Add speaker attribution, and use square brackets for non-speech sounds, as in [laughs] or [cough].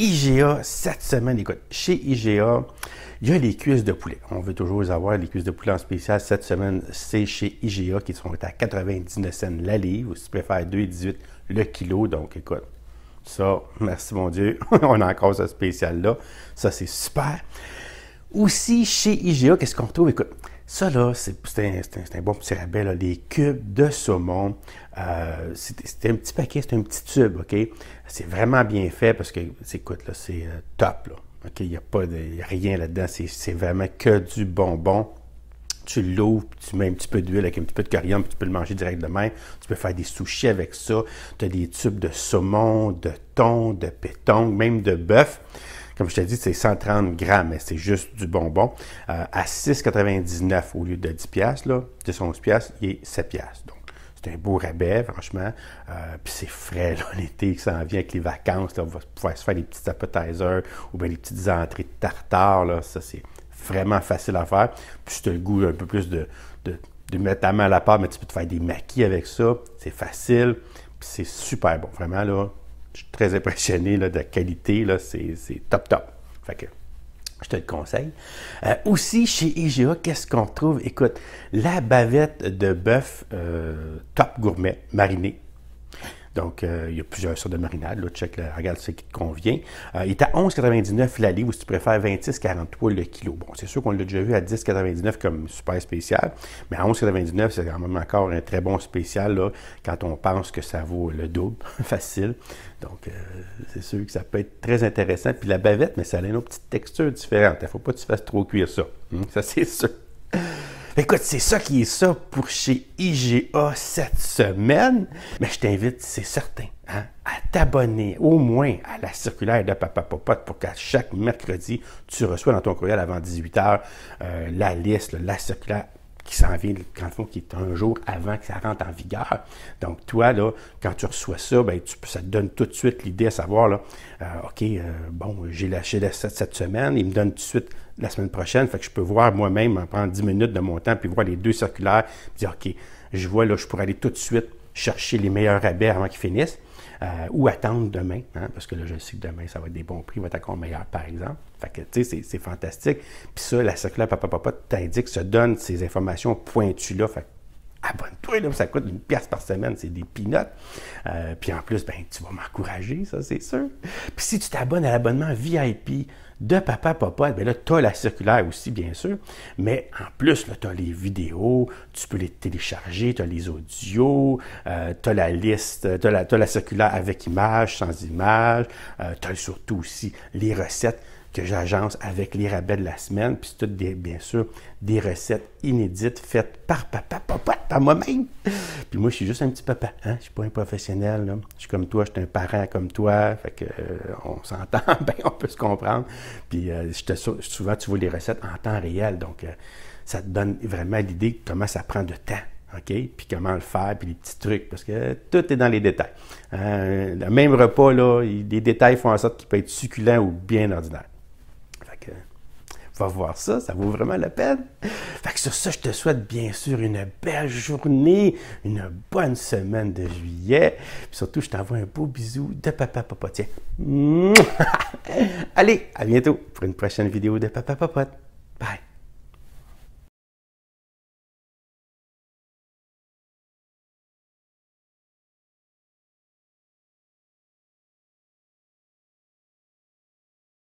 Speaker 1: IGA, cette semaine, écoute, chez IGA, il y a les cuisses de poulet. On veut toujours avoir les cuisses de poulet en spécial. Cette semaine, c'est chez IGA qui sont à 99 cents la livre, ou si tu préfères 2,18 le kilo. Donc, écoute, ça, merci mon Dieu, [laughs] on a encore ce spécial-là. Ça, c'est super. Aussi, chez IGA, qu'est-ce qu'on retrouve? Écoute, ça, là, c'est un, bon petit rabais, là. les cubes de saumon. Euh, c'est un petit paquet, c'est un petit tube, OK? C'est vraiment bien fait parce que, écoute, là, c'est euh, top, OK? Il n'y a, pas de, rien là-dedans. C'est vraiment que du bonbon. Tu l'ouvres, tu mets un petit peu d'huile avec un petit peu de coriandre, tu peux le manger directement. Tu peux faire des sushis avec ça. Tu as des tubes de saumon, de thon, de péton, même de bœuf. Comme je t'ai dit, c'est 130 grammes, mais c'est juste du bonbon. Euh, à 6,99 au lieu de 10 pièces, là, 10 11 pièces, il est 7 pièces. Donc, c'est un beau rabais, franchement. Euh, puis c'est frais, [laughs] l'été qui s'en vient avec les vacances. on va pouvoir se faire des petits appetizers ou bien des petites entrées de tartare. Là, ça, c'est vraiment facile à faire. Puis si tu as le goût un peu plus de, de, mettre ta main à la pâte, mais tu peux te faire des maquis avec ça. C'est facile. Puis c'est super bon. Vraiment, là, je suis très impressionné de la qualité. C'est top, top. Fait que, je te le conseille. Euh, aussi, chez IGA, qu'est-ce qu'on trouve? Écoute, la bavette de bœuf euh, top gourmet, marinée, donc, euh, il y a plusieurs sortes de marinades. Là, check, regarde ce qui te convient. Euh, il est à 11,99 l'aller ou si tu préfères 26,43 le kilo. Bon, c'est sûr qu'on l'a déjà vu à 10,99 comme super spécial, mais à 11,99, c'est quand même encore un très bon spécial quand on pense que ça vaut le double, [laughs] facile. Donc, euh, c'est sûr que ça peut être très intéressant. Puis la bavette, mais ça a une autre petite texture différente. Il ne faut pas que tu fasses trop cuire ça. Hmm, ça, c'est sûr. Écoute, c'est ça qui est ça pour chez IGA cette semaine. Mais je t'invite, c'est certain, hein, à t'abonner au moins à la circulaire de Papa Popote pour qu'à chaque mercredi, tu reçois dans ton courriel avant 18h euh, la liste, la circulaire qui s'en vient, le fond, qui est un jour avant que ça rentre en vigueur. Donc, toi, là, quand tu reçois ça, ben, ça te donne tout de suite l'idée à savoir, là, euh, OK, euh, bon, j'ai lâché cette, cette semaine, il me donne tout de suite la semaine prochaine, fait que je peux voir moi-même, prendre 10 minutes de mon temps, puis voir les deux circulaires, puis dire, OK, je vois, là, je pourrais aller tout de suite chercher les meilleurs rabais avant qu'ils finissent. Euh, ou attendre demain, hein, parce que là, je sais que demain, ça va être des bons prix, votre accord meilleur, par exemple. Fait que, tu sais, c'est fantastique. Puis ça, la circulaire Papa Papa t'indique, se donne ces informations pointues-là. Fait abonne-toi, là, ça coûte une pièce par semaine, c'est des pinottes. Euh, puis en plus, ben, tu vas m'encourager, ça, c'est sûr. Puis si tu t'abonnes à l'abonnement VIP, de Papa papa, ben là, tu as la circulaire aussi, bien sûr, mais en plus, tu as les vidéos, tu peux les télécharger, tu as les audios, euh, t'as tu as la liste, tu as, la, circulaire avec images, sans images, euh, tu as surtout aussi les recettes que j'agence avec les rabais de la semaine, puis c'est tout, bien sûr, des recettes inédites faites par papa, papa, par moi-même. Puis moi, je suis juste un petit papa, hein? je suis pas un professionnel, là. je suis comme toi, je suis un parent comme toi, fait que euh, on s'entend [laughs] ben on peut se comprendre. Puis euh, souvent, tu vois les recettes en temps réel. Donc, euh, ça te donne vraiment l'idée de comment ça prend de temps. OK? Puis comment le faire, puis les petits trucs, parce que tout est dans les détails. Euh, le même repas, là, les détails font en sorte qu'il peut être succulent ou bien ordinaire voir ça, ça vaut vraiment la peine. Fait que sur ça, je te souhaite bien sûr une belle journée, une bonne semaine de juillet. Puis surtout, je t'envoie un beau bisou de Papa Papotier. [laughs] Allez, à bientôt pour une prochaine vidéo de Papa Papote. Bye!